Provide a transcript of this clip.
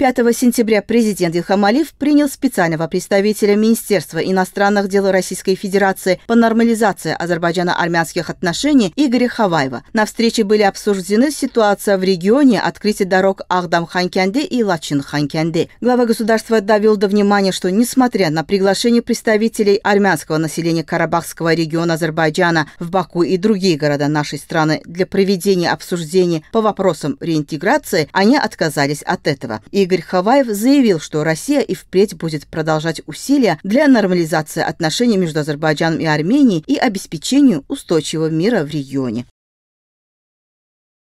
5 сентября президент Ильхам Алиев принял специального представителя Министерства иностранных дел Российской Федерации по нормализации азербайджано-армянских отношений Игоря Хаваева. На встрече были обсуждены ситуация в регионе, открытие дорог Ахдам-Ханкянде и Лачин-Ханкянде. Глава государства довел до внимания, что несмотря на приглашение представителей армянского населения Карабахского региона Азербайджана в Баку и другие города нашей страны для проведения обсуждений по вопросам реинтеграции, они отказались от этого. И Игорь Хаваев заявил, что Россия и впредь будет продолжать усилия для нормализации отношений между Азербайджаном и Арменией и обеспечению устойчивого мира в регионе.